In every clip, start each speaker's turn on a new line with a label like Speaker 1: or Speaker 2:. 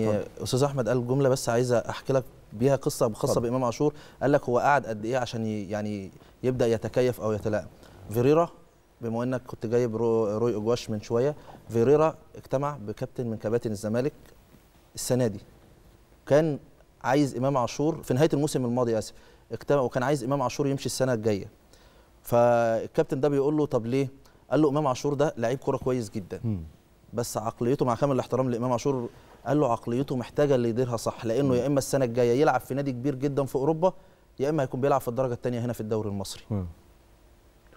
Speaker 1: يعني
Speaker 2: استاذ احمد قال جمله بس عايز احكي لك بيها قصه خاصه بامام عاشور قال لك هو قعد قد ايه عشان يعني يبدا يتكيف او يتلائم فيريرا بما انك كنت جايب رو روي اجواش من شويه فيريرا اجتمع بكابتن من كباتن الزمالك السنه دي كان عايز امام عاشور في نهايه الموسم الماضي اسف اجتمع وكان عايز امام عاشور يمشي السنه الجايه فالكابتن ده بيقول له طب ليه قال له امام عاشور ده لعيب كوره كويس جدا م. بس عقليته مع كامل الاحترام لامام عاشور قال له عقليته محتاجه اللي يديرها صح لانه يا اما السنه الجايه يلعب في نادي كبير جدا في اوروبا يا اما هيكون بيلعب في الدرجه الثانيه هنا في الدوري المصري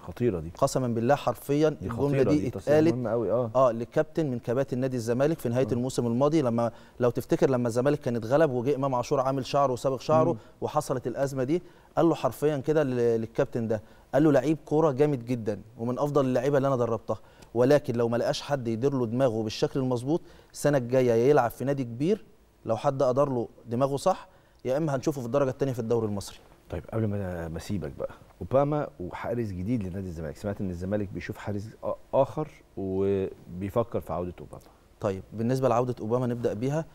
Speaker 2: خطيره دي قسما بالله حرفيا الجمله دي, دي اتقالت اه اه لكابتن من كباتن نادي الزمالك في نهايه آه. الموسم الماضي لما لو تفتكر لما الزمالك كان اتغلب وجه امام عاشور عامل شعره وصابغ شعره مم. وحصلت الازمه دي قال له حرفيا كده للكابتن ده قال له لعيب كوره جامد جدا ومن افضل اللعيبه اللي انا دربتها ولكن لو ما لقاش حد يدير له دماغه بالشكل المظبوط السنه الجايه يلعب في نادي كبير لو حد ادار له دماغه صح يا اما هنشوفه في الدرجه الثانيه في الدوري المصري طيب قبل ما ما اسيبك بقى اوباما وحارس جديد لنادي الزمالك سمعت ان الزمالك بيشوف حارس اخر وبيفكر في عوده اوباما طيب بالنسبه لعوده اوباما نبدا بيها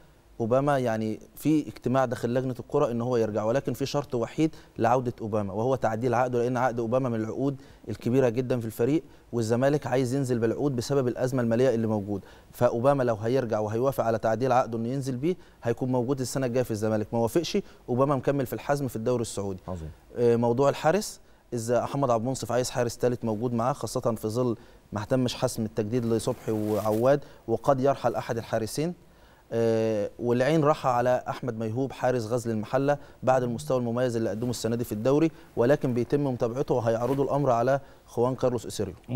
Speaker 2: اوباما يعني في اجتماع داخل لجنه القرى ان هو يرجع ولكن في شرط وحيد لعوده اوباما وهو تعديل عقده لان عقد اوباما من العقود الكبيره جدا في الفريق والزمالك عايز ينزل بالعقود بسبب الازمه الماليه اللي موجود فاوباما لو هيرجع وهيوافق على تعديل عقده انه ينزل بيه هيكون موجود السنه الجايه في الزمالك ما وافقش اوباما مكمل في الحزم في الدوري السعودي عظيم آه، موضوع الحارس اذا محمد عبد المنصف عايز حارس ثالث موجود معاه خاصه في ظل ما اهتمش حسم التجديد لصبحي وعواد وقد يرحل احد الحارسين آه، والعين راحة على أحمد ميهوب حارس غزل المحلة بعد المستوى المميز اللي قدمه السنة دي في الدوري ولكن بيتم متابعته وهيعرضوا الأمر على خوان كارلوس إسيريو